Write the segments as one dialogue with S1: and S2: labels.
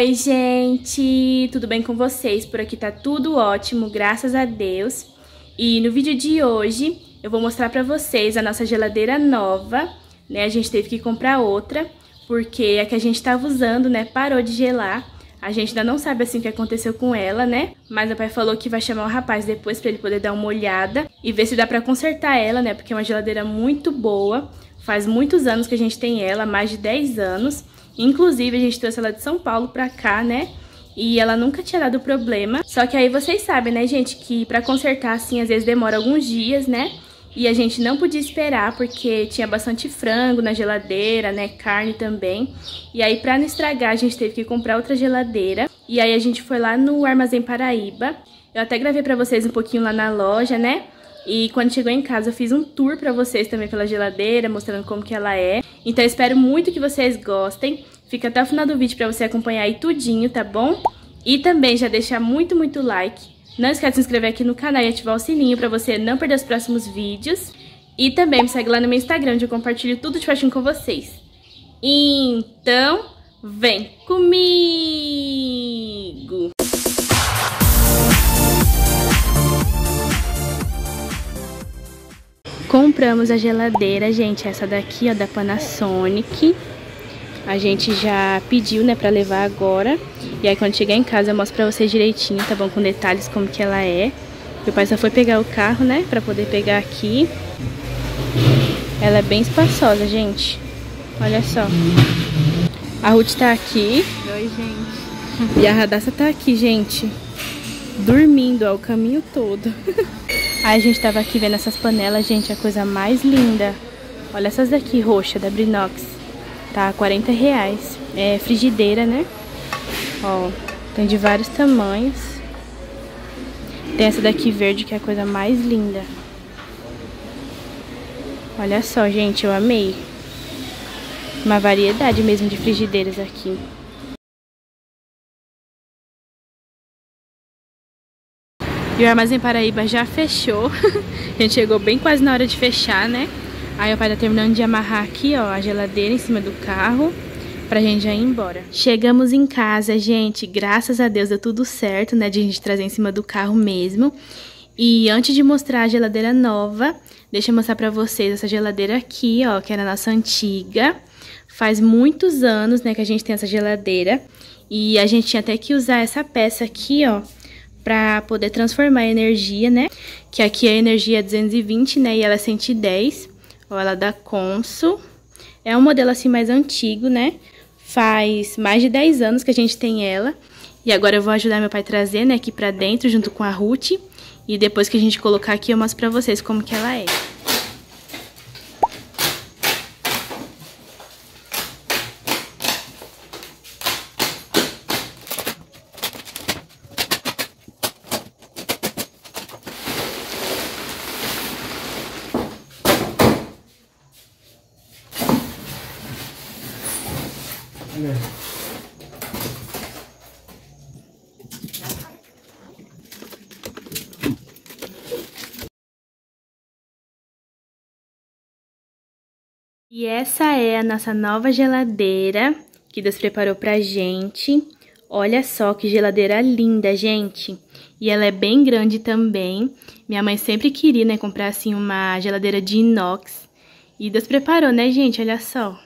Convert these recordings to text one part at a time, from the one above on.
S1: Oi, gente! Tudo bem com vocês? Por aqui tá tudo ótimo, graças a Deus. E no vídeo de hoje eu vou mostrar pra vocês a nossa geladeira nova, né? A gente teve que comprar outra, porque a que a gente tava usando, né, parou de gelar. A gente ainda não sabe assim o que aconteceu com ela, né? Mas o pai falou que vai chamar o rapaz depois pra ele poder dar uma olhada e ver se dá pra consertar ela, né? Porque é uma geladeira muito boa, faz muitos anos que a gente tem ela, mais de 10 anos. Inclusive, a gente trouxe ela de São Paulo pra cá, né? E ela nunca tinha dado problema. Só que aí vocês sabem, né, gente, que pra consertar, assim, às vezes demora alguns dias, né? E a gente não podia esperar porque tinha bastante frango na geladeira, né, carne também. E aí para não estragar, a gente teve que comprar outra geladeira. E aí a gente foi lá no Armazém Paraíba. Eu até gravei para vocês um pouquinho lá na loja, né? E quando chegou em casa eu fiz um tour pra vocês também pela geladeira, mostrando como que ela é. Então eu espero muito que vocês gostem. Fica até o final do vídeo pra você acompanhar aí tudinho, tá bom? E também já deixar muito, muito like. Não esquece de se inscrever aqui no canal e ativar o sininho pra você não perder os próximos vídeos. E também me segue lá no meu Instagram, onde eu compartilho tudo de fashion com vocês. Então, vem comigo! Compramos a geladeira, gente, essa daqui, ó, da Panasonic. A gente já pediu, né, pra levar agora. E aí quando chegar em casa eu mostro pra vocês direitinho, tá bom? Com detalhes como que ela é. Meu pai só foi pegar o carro, né, pra poder pegar aqui. Ela é bem espaçosa, gente. Olha só. A Ruth tá aqui. Oi, gente. E a Radassa tá aqui, gente. Dormindo, ó, o caminho todo. Aí a gente tava aqui vendo essas panelas, gente, a coisa mais linda. Olha essas daqui, roxa, da Brinox. Tá 40 reais. É frigideira, né? Ó, tem de vários tamanhos. Tem essa daqui verde, que é a coisa mais linda. Olha só, gente, eu amei. Uma variedade mesmo de frigideiras aqui. E o Armazém Paraíba já fechou. a gente chegou bem quase na hora de fechar, né? Aí o pai tá terminando de amarrar aqui, ó, a geladeira em cima do carro pra gente já ir embora. Chegamos em casa, gente. Graças a Deus deu tudo certo, né? De a gente trazer em cima do carro mesmo. E antes de mostrar a geladeira nova, deixa eu mostrar pra vocês essa geladeira aqui, ó, que era é a nossa antiga. Faz muitos anos, né, que a gente tem essa geladeira. E a gente tinha até que usar essa peça aqui, ó, para poder transformar a energia, né? Que aqui a energia é 220, né? E ela é 110. Olha ela é da Consul. É um modelo assim mais antigo, né? Faz mais de 10 anos que a gente tem ela. E agora eu vou ajudar meu pai a trazer, né, aqui pra dentro, junto com a Ruth. E depois que a gente colocar aqui, eu mostro pra vocês como que ela é. E essa é a nossa nova geladeira que Deus preparou pra gente. Olha só que geladeira linda, gente! E ela é bem grande também. Minha mãe sempre queria, né, comprar assim uma geladeira de inox. E Deus preparou, né, gente? Olha só.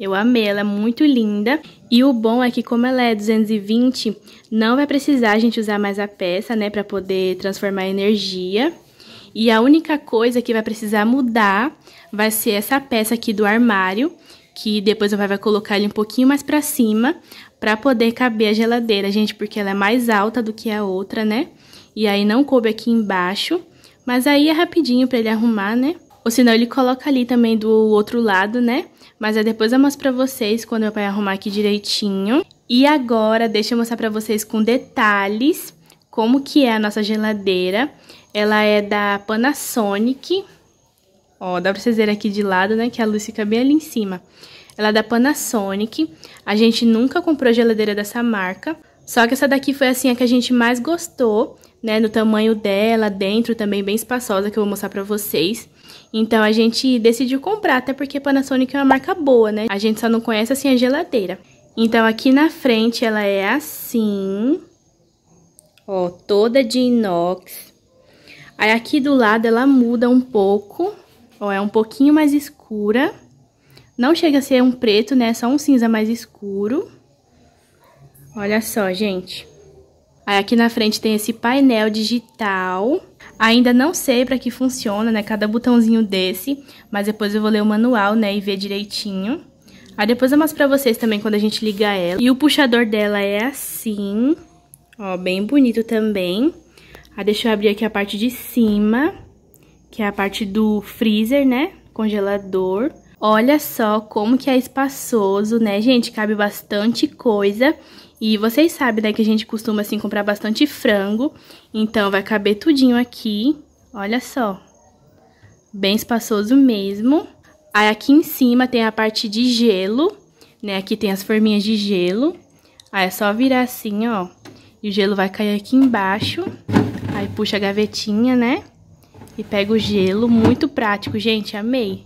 S1: Eu amei, ela é muito linda. E o bom é que como ela é 220, não vai precisar a gente usar mais a peça, né, para poder transformar em energia. E a única coisa que vai precisar mudar vai ser essa peça aqui do armário, que depois o pai vai colocar ele um pouquinho mais pra cima, pra poder caber a geladeira, gente, porque ela é mais alta do que a outra, né? E aí não coube aqui embaixo, mas aí é rapidinho pra ele arrumar, né? Ou senão ele coloca ali também do outro lado, né? Mas aí depois eu mostro pra vocês quando eu pai arrumar aqui direitinho. E agora, deixa eu mostrar pra vocês com detalhes como que é a nossa geladeira. Ela é da Panasonic. Ó, dá pra vocês verem aqui de lado, né, que a luz fica bem ali em cima. Ela é da Panasonic. A gente nunca comprou geladeira dessa marca. Só que essa daqui foi, assim, a que a gente mais gostou, né, no tamanho dela, dentro também bem espaçosa, que eu vou mostrar pra vocês. Então a gente decidiu comprar, até porque Panasonic é uma marca boa, né? A gente só não conhece, assim, a geladeira. Então aqui na frente ela é assim, ó, toda de inox. Aí aqui do lado ela muda um pouco, ó, é um pouquinho mais escura. Não chega a ser um preto, né? É só um cinza mais escuro. Olha só, gente. Aí aqui na frente tem esse painel digital. Ainda não sei para que funciona, né? Cada botãozinho desse, mas depois eu vou ler o manual, né, e ver direitinho. Aí depois eu mostro pra vocês também quando a gente liga ela. E o puxador dela é assim, ó, bem bonito também. Aí deixa eu abrir aqui a parte de cima, que é a parte do freezer, né? Congelador. Olha só como que é espaçoso, né, gente? Cabe bastante coisa. E vocês sabem, né, que a gente costuma, assim, comprar bastante frango. Então, vai caber tudinho aqui. Olha só. Bem espaçoso mesmo. Aí, aqui em cima tem a parte de gelo, né? Aqui tem as forminhas de gelo. Aí, é só virar assim, ó. E o gelo vai cair aqui embaixo. Aí puxa a gavetinha, né? E pega o gelo, muito prático, gente, amei.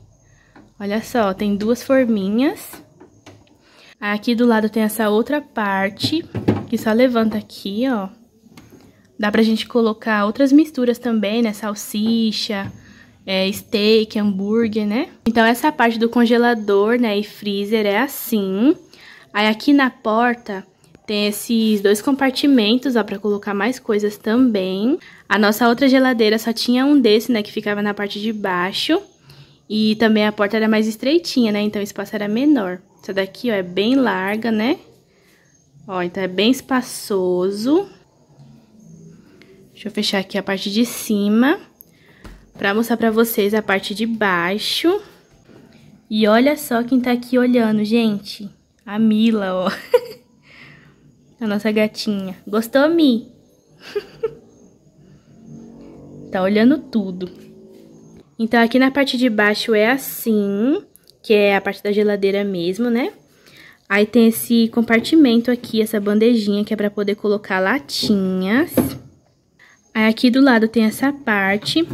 S1: Olha só, tem duas forminhas. Aqui do lado tem essa outra parte, que só levanta aqui, ó. Dá pra gente colocar outras misturas também, né? Salsicha, é, steak, hambúrguer, né? Então essa parte do congelador, né, e freezer é assim. Aí aqui na porta tem esses dois compartimentos, ó, para colocar mais coisas também. A nossa outra geladeira só tinha um desse, né, que ficava na parte de baixo. E também a porta era mais estreitinha, né, então o espaço era menor. Essa daqui, ó, é bem larga, né? Ó, então é bem espaçoso. Deixa eu fechar aqui a parte de cima para mostrar para vocês a parte de baixo. E olha só quem tá aqui olhando, gente. A Mila, ó. A nossa gatinha. Gostou, Mi? tá olhando tudo. Então, aqui na parte de baixo é assim, que é a parte da geladeira mesmo, né? Aí tem esse compartimento aqui, essa bandejinha, que é pra poder colocar latinhas. Aí aqui do lado tem essa parte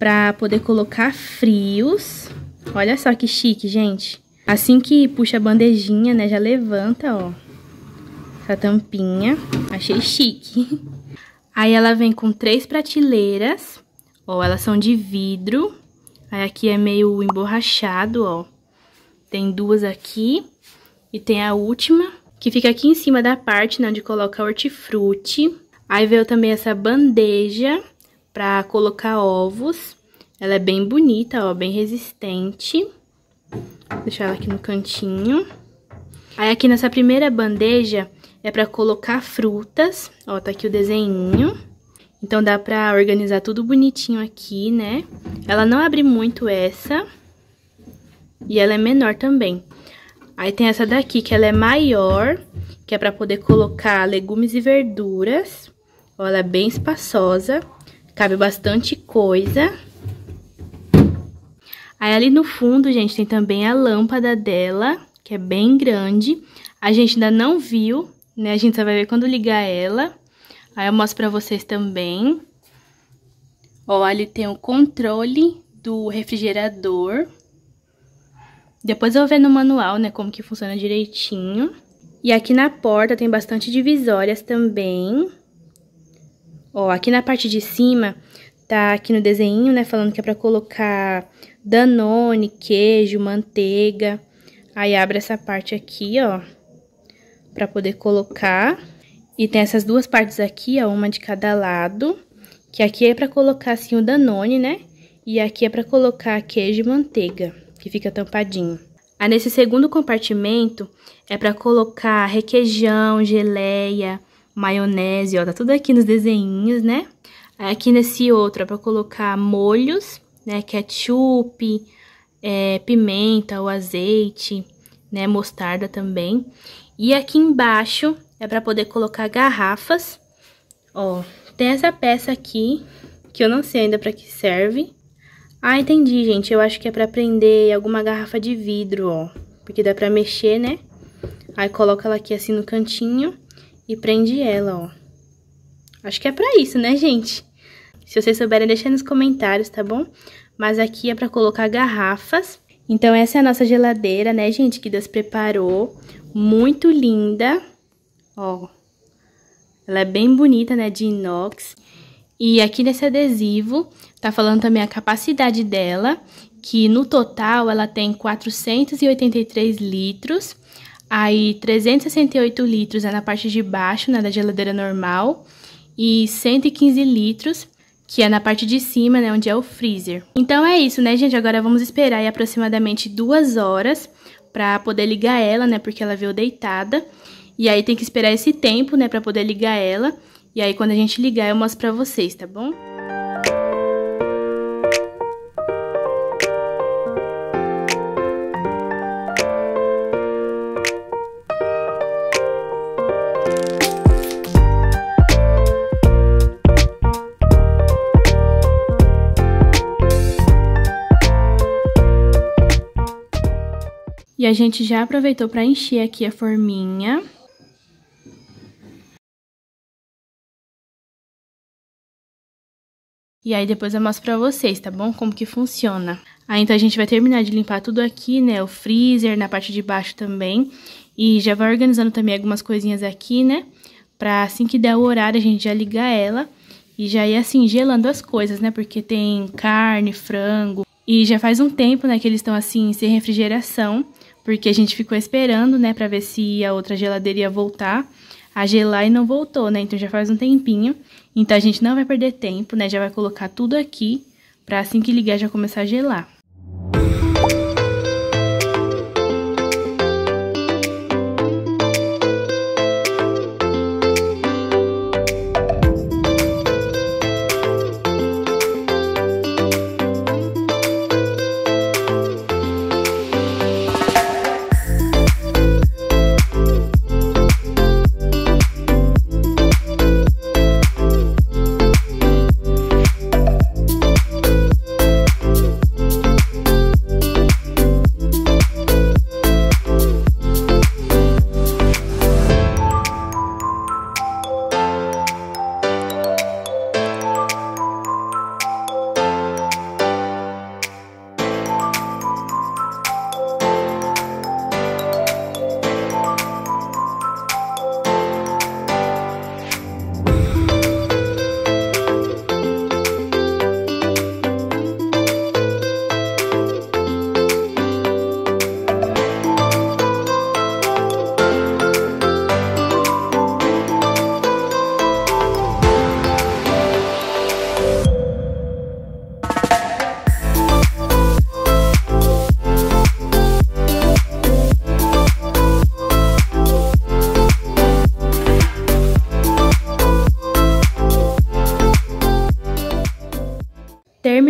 S1: pra poder colocar frios. Olha só que chique, gente. Assim que puxa a bandejinha, né, já levanta, ó essa tampinha. Achei chique. Aí ela vem com três prateleiras, ó, elas são de vidro. Aí aqui é meio emborrachado, ó. Tem duas aqui e tem a última, que fica aqui em cima da parte né, onde coloca hortifruti. Aí veio também essa bandeja pra colocar ovos. Ela é bem bonita, ó, bem resistente. Vou deixar ela aqui no cantinho. Aí aqui nessa primeira bandeja é pra colocar frutas. Ó, tá aqui o desenho. Então, dá pra organizar tudo bonitinho aqui, né? Ela não abre muito essa. E ela é menor também. Aí tem essa daqui, que ela é maior, que é pra poder colocar legumes e verduras. Ó, ela é bem espaçosa. Cabe bastante coisa. Aí ali no fundo, gente, tem também a lâmpada dela, que é bem grande. A gente ainda não viu né? A gente só vai ver quando ligar ela. Aí eu mostro pra vocês também. Ó, ali tem o controle do refrigerador. Depois eu vou ver no manual, né, como que funciona direitinho. E aqui na porta tem bastante divisórias também. Ó, aqui na parte de cima tá aqui no desenho, né, falando que é pra colocar danone, queijo, manteiga. Aí abre essa parte aqui, ó para poder colocar. E tem essas duas partes aqui, ó, uma de cada lado, que aqui é para colocar assim o Danone, né? E aqui é para colocar queijo e manteiga, que fica tampadinho. Aí nesse segundo compartimento é para colocar requeijão, geleia, maionese, ó, tá tudo aqui nos desenhinhos, né? Aí aqui nesse outro é para colocar molhos, né, ketchup, é, pimenta, o azeite, né, mostarda também. E aqui embaixo é para poder colocar garrafas. Ó, tem essa peça aqui, que eu não sei ainda para que serve. Ah, entendi, gente. Eu acho que é para prender alguma garrafa de vidro, ó. Porque dá para mexer, né? Aí coloca ela aqui assim no cantinho e prende ela, ó. Acho que é pra isso, né, gente? Se vocês souberem, deixa nos comentários, tá bom? Mas aqui é pra colocar garrafas. Então, essa é a nossa geladeira, né, gente, que Deus preparou muito linda, ó. Ela é bem bonita, né, de inox. E aqui nesse adesivo tá falando também a capacidade dela, que no total ela tem 483 litros. Aí 368 litros é na parte de baixo, né, da geladeira normal, e 115 litros que é na parte de cima, né, onde é o freezer. Então é isso, né, gente? Agora vamos esperar aí aproximadamente duas horas para poder ligar ela, né? Porque ela veio deitada. E aí tem que esperar esse tempo, né, para poder ligar ela. E aí quando a gente ligar eu mostro para vocês, tá bom? E a gente já aproveitou para encher aqui a forminha. E aí depois eu mostro pra vocês, tá bom? Como que funciona. Aí então a gente vai terminar de limpar tudo aqui, né? O freezer, na parte de baixo também. E já vai organizando também algumas coisinhas aqui, né? Pra assim que der o horário a gente já ligar ela. E já ir assim, gelando as coisas, né? Porque tem carne, frango. E já faz um tempo, né? Que eles estão assim, sem refrigeração porque a gente ficou esperando, né, para ver se a outra geladeira ia voltar a gelar e não voltou, né? Então já faz um tempinho. Então a gente não vai perder tempo, né? Já vai colocar tudo aqui para assim que ligar já começar a gelar.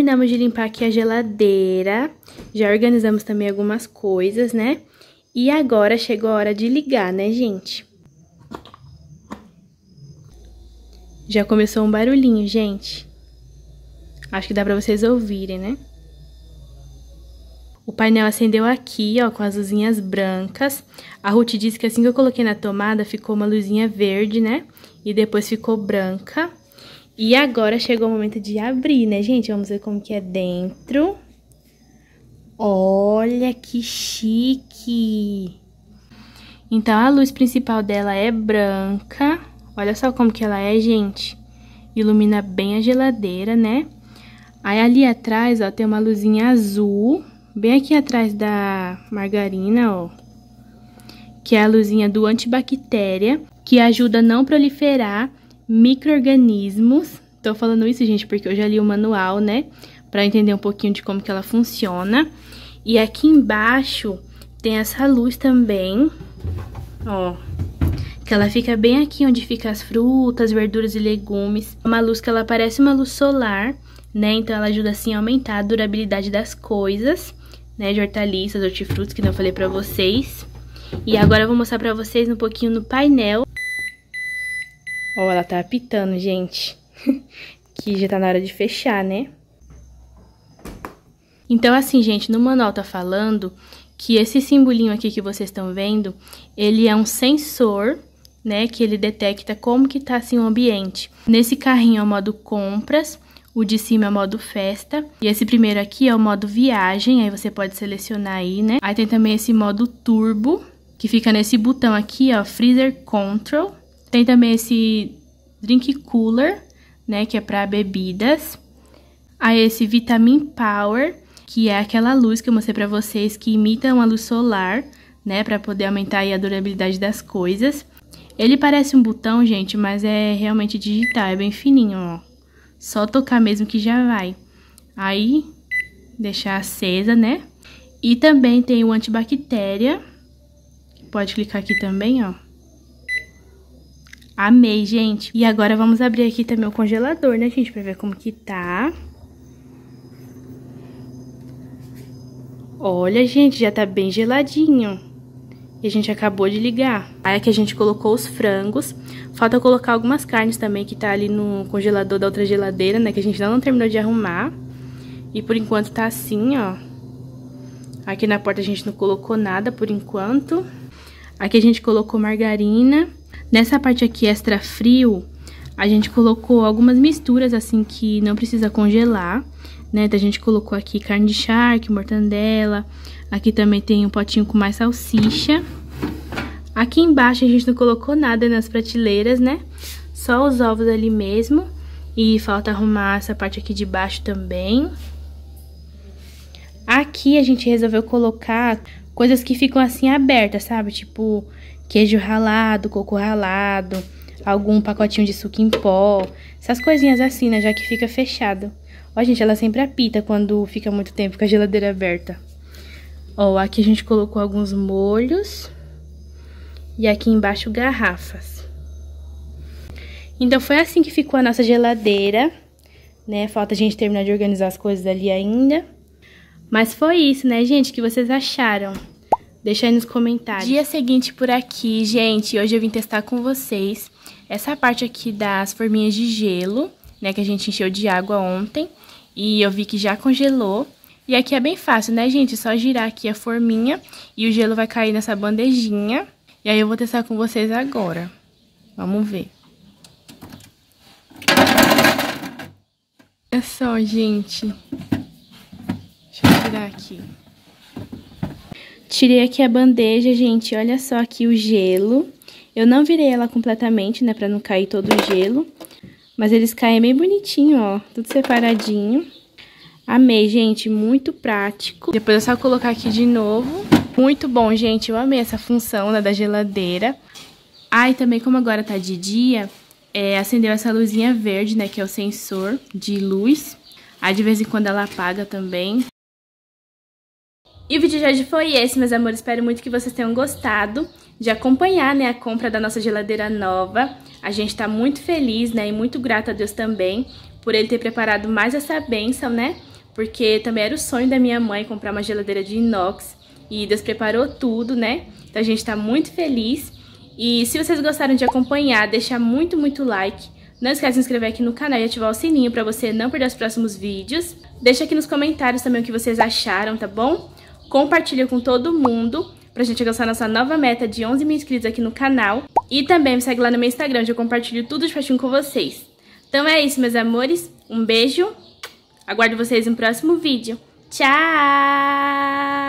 S1: terminamos de limpar aqui a geladeira, já organizamos também algumas coisas, né? E agora chegou a hora de ligar, né, gente? Já começou um barulhinho, gente. Acho que dá pra vocês ouvirem, né? O painel acendeu aqui, ó, com as luzinhas brancas. A Ruth disse que assim que eu coloquei na tomada, ficou uma luzinha verde, né? E depois ficou branca. E agora chegou o momento de abrir, né, gente? Vamos ver como que é dentro. Olha que chique! Então, a luz principal dela é branca. Olha só como que ela é, gente. Ilumina bem a geladeira, né? Aí, ali atrás, ó, tem uma luzinha azul. Bem aqui atrás da margarina, ó. Que é a luzinha do antibactéria, que ajuda a não proliferar microorganismos. Tô falando isso, gente, porque eu já li o manual, né? Para entender um pouquinho de como que ela funciona. E aqui embaixo tem essa luz também, ó. Que ela fica bem aqui onde fica as frutas, verduras e legumes. É uma luz que ela parece uma luz solar, né? Então ela ajuda assim a aumentar a durabilidade das coisas, né? De hortaliças, hortifrutos, que eu falei pra vocês. E agora eu vou mostrar pra vocês um pouquinho no painel Ó, ela tá apitando, gente. que já tá na hora de fechar, né? Então, assim, gente, no manual tá falando que esse simbolinho aqui que vocês estão vendo, ele é um sensor, né, que ele detecta como que tá, assim, o ambiente. Nesse carrinho é o modo compras, o de cima é o modo festa, e esse primeiro aqui é o modo viagem, aí você pode selecionar aí, né? Aí tem também esse modo turbo, que fica nesse botão aqui, ó, freezer control, tem também esse drink cooler, né, que é para bebidas. Aí esse Vitamin Power, que é aquela luz que eu mostrei para vocês que imita uma luz solar, né, para poder aumentar a durabilidade das coisas. Ele parece um botão, gente, mas é realmente digital, é bem fininho, ó. Só tocar mesmo que já vai. Aí, deixar acesa, né? E também tem o antibactéria. Pode clicar aqui também, ó. Amei, gente. E agora vamos abrir aqui também o congelador, né, gente? Pra ver como que tá. Olha, gente, já tá bem geladinho. E a gente acabou de ligar. Aí que a gente colocou os frangos. Falta colocar algumas carnes também que tá ali no congelador da outra geladeira, né? Que a gente ainda não terminou de arrumar. E por enquanto tá assim, ó. Aqui na porta a gente não colocou nada por enquanto. Aqui a gente colocou margarina Nessa parte aqui extra frio, a gente colocou algumas misturas assim que não precisa congelar, né? Então a gente colocou aqui carne de charque, mortandela, aqui também tem um potinho com mais salsicha. Aqui embaixo a gente não colocou nada nas prateleiras, né? Só os ovos ali mesmo. E falta arrumar essa parte aqui de baixo também. Aqui a gente resolveu colocar coisas que ficam assim abertas, sabe? Tipo queijo ralado, coco ralado, algum pacotinho de suco em pó, essas coisinhas assim, né? Já que fica fechado. Ó, gente, ela sempre apita quando fica muito tempo com a geladeira aberta. Ó, aqui a gente colocou alguns molhos e aqui embaixo garrafas. Então foi assim que ficou a nossa geladeira, né? Falta a gente terminar de organizar as coisas ali ainda. Mas foi isso, né, gente? O que vocês acharam? Deixa aí nos comentários. Dia seguinte por aqui, gente. Hoje eu vim testar com vocês essa parte aqui das forminhas de gelo, né? Que a gente encheu de água ontem. E eu vi que já congelou. E aqui é bem fácil, né, gente? É só girar aqui a forminha e o gelo vai cair nessa bandejinha. E aí eu vou testar com vocês agora. Vamos ver. Olha só, gente tirar aqui. Tirei aqui a bandeja, gente. Olha só aqui o gelo. Eu não virei ela completamente, né, pra não cair todo o gelo. Mas eles caem bem bonitinho, ó. Tudo separadinho. Amei, gente. Muito prático. Depois é só colocar aqui de novo. Muito bom, gente. Eu amei essa função né, da geladeira. Ah, também como agora tá de dia, é, acendeu essa luzinha verde, né, que é o sensor de luz. Aí de vez em quando ela apaga também. E o vídeo de hoje foi esse, meus amores. Espero muito que vocês tenham gostado de acompanhar né, a compra da nossa geladeira nova. A gente está muito feliz né, e muito grata a Deus também por Ele ter preparado mais essa bênção, né? Porque também era o sonho da minha mãe comprar uma geladeira de inox. E Deus preparou tudo, né? Então a gente está muito feliz. E se vocês gostaram de acompanhar, deixa muito, muito like. Não esquece de se inscrever aqui no canal e ativar o sininho para você não perder os próximos vídeos. Deixa aqui nos comentários também o que vocês acharam, tá bom? compartilha com todo mundo pra gente alcançar nossa nova meta de 11 mil inscritos aqui no canal. E também me segue lá no meu Instagram, onde eu compartilho tudo de fatinho com vocês. Então é isso, meus amores. Um beijo. Aguardo vocês no próximo vídeo. Tchau!